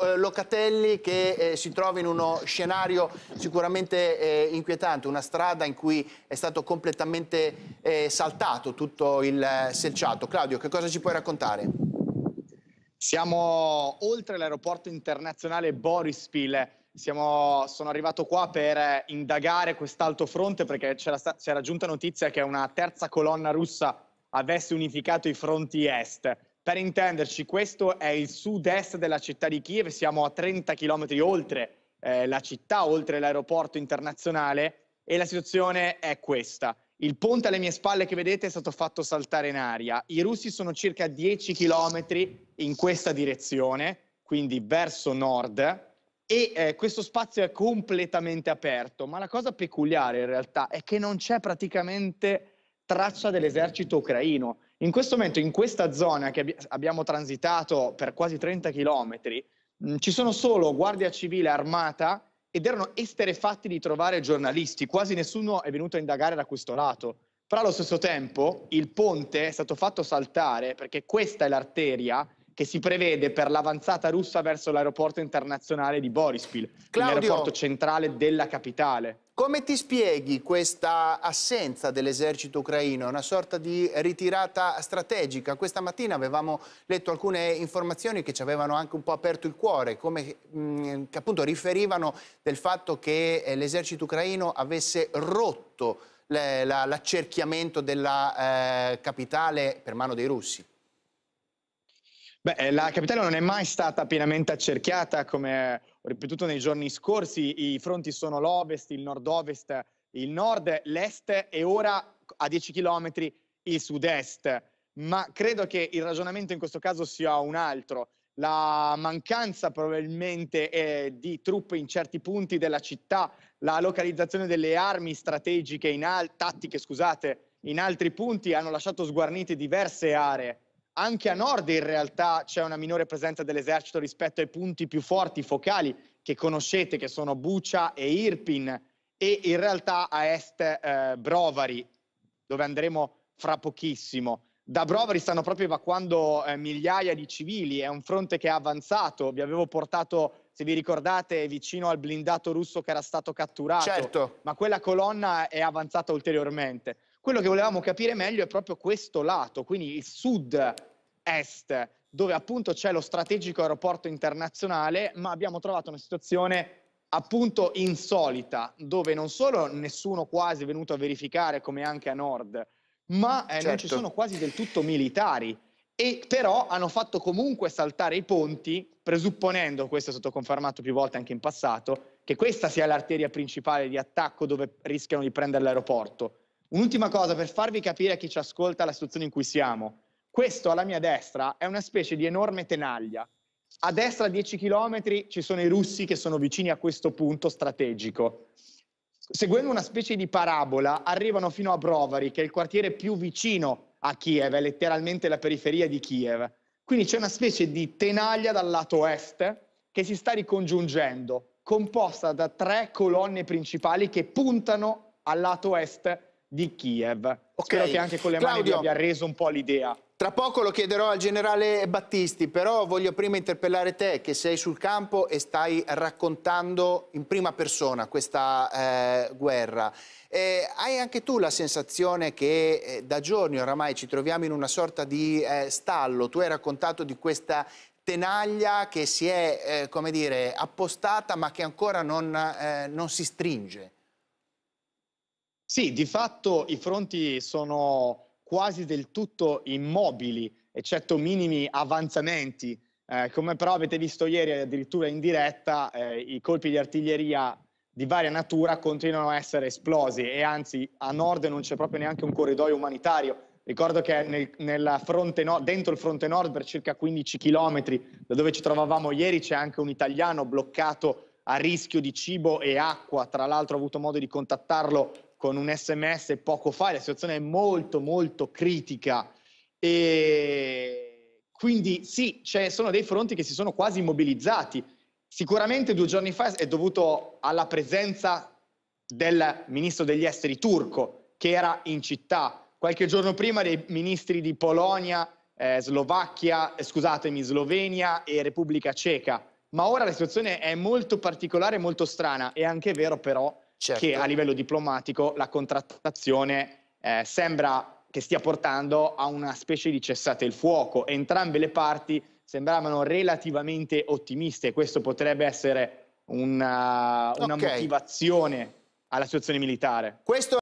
Eh, Locatelli che eh, si trova in uno scenario sicuramente eh, inquietante, una strada in cui è stato completamente eh, saltato tutto il eh, selciato. Claudio, che cosa ci puoi raccontare? Siamo oltre l'aeroporto internazionale Borispil. Siamo, sono arrivato qua per eh, indagare quest'alto fronte perché c'era giunta notizia che una terza colonna russa avesse unificato i fronti est. Per intenderci, questo è il sud-est della città di Kiev, siamo a 30 km oltre eh, la città, oltre l'aeroporto internazionale e la situazione è questa. Il ponte alle mie spalle che vedete è stato fatto saltare in aria. I russi sono circa 10 km in questa direzione, quindi verso nord, e eh, questo spazio è completamente aperto, ma la cosa peculiare in realtà è che non c'è praticamente traccia dell'esercito ucraino. In questo momento, in questa zona che abbiamo transitato per quasi 30 chilometri, ci sono solo guardia civile armata ed erano esterefatti di trovare giornalisti, quasi nessuno è venuto a indagare da questo lato. Però allo stesso tempo il ponte è stato fatto saltare perché questa è l'arteria che si prevede per l'avanzata russa verso l'aeroporto internazionale di Borispil, l'aeroporto centrale della capitale. Come ti spieghi questa assenza dell'esercito ucraino? È una sorta di ritirata strategica. Questa mattina avevamo letto alcune informazioni che ci avevano anche un po' aperto il cuore, come, mh, mm, che appunto riferivano del fatto che eh, l'esercito ucraino avesse rotto l'accerchiamento della eh, capitale per mano dei russi. Beh, eh, la capitale non è mai stata pienamente accerchiata come ho ripetuto nei giorni scorsi, i fronti sono l'ovest, il nord-ovest, il nord, l'est e ora a 10 km il sud-est. Ma credo che il ragionamento in questo caso sia un altro. La mancanza probabilmente eh, di truppe in certi punti della città, la localizzazione delle armi strategiche in al- tattiche, scusate, in altri punti hanno lasciato sguarnite diverse aree anche a nord in realtà c'è una minore presenza dell'esercito rispetto ai punti più forti, focali, che conoscete, che sono Bucia e Irpin, e in realtà a est eh, Brovari, dove andremo fra pochissimo. Da Brovari stanno proprio evacuando eh, migliaia di civili, è un fronte che è avanzato, vi avevo portato, se vi ricordate, vicino al blindato russo che era stato catturato, certo. ma quella colonna è avanzata ulteriormente. Quello che volevamo capire meglio è proprio questo lato, quindi il sud-est, dove appunto c'è lo strategico aeroporto internazionale, ma abbiamo trovato una situazione appunto insolita, dove non solo nessuno quasi è venuto a verificare come anche a nord, ma eh, certo. non ci certo. sono quasi del tutto militari e però hanno fatto comunque saltare i ponti, presupponendo, questo è stato confermato più volte anche in passato, che questa sia l'arteria principale di attacco dove rischiano di prendere l'aeroporto. Un'ultima cosa per farvi capire a chi ci ascolta la situazione in cui siamo. Questo alla mia destra è una specie di enorme tenaglia. A destra a 10 km ci sono i russi che sono vicini a questo punto strategico. Seguendo una specie di parabola arrivano fino a Brovari, che è il quartiere più vicino a Kiev, è letteralmente la periferia di Kiev. Quindi c'è una specie di tenaglia dal lato est che si sta ricongiungendo, composta da tre colonne principali che puntano al lato est di Kiev. Okay. Spero che anche con le Claudio, mani vi abbia reso un po' l'idea. Tra poco lo chiederò al generale Battisti, però voglio prima interpellare te che sei sul campo e stai raccontando in prima persona questa eh, guerra. Eh, hai anche tu la sensazione che eh, da giorni oramai ci troviamo in una sorta di eh, stallo? Tu hai raccontato di questa tenaglia che si è, eh, come dire, appostata ma che ancora non, eh, non si stringe. Sì, di fatto i fronti sono quasi del tutto immobili, eccetto minimi avanzamenti. Eh, come però avete visto ieri addirittura in diretta, eh, i colpi di artiglieria di varia natura continuano a essere esplosi e anzi a nord non c'è proprio neanche un corridoio umanitario. Ricordo che nel, no, dentro il fronte nord per circa 15 chilometri, da dove ci trovavamo ieri, c'è anche un italiano bloccato a rischio di cibo e acqua. Tra l'altro ho avuto modo di contattarlo con un sms poco fa, la situazione è molto molto critica e quindi sì, cioè, sono dei fronti che si sono quasi immobilizzati. Sicuramente due giorni fa è dovuto alla presenza del ministro degli esteri turco che era in città, qualche giorno prima dei ministri di Polonia, eh, Slovacchia, eh, scusatemi, Slovenia e Repubblica Ceca. Ma ora la situazione è molto particolare e molto strana. È anche vero però certo. che a livello diplomatico la contrattazione eh, sembra che stia portando a una specie di cessate il fuoco. Entrambe le parti sembravano relativamente ottimiste, e questo potrebbe essere una, eh, una okay. motivazione alla situazione militare. Questo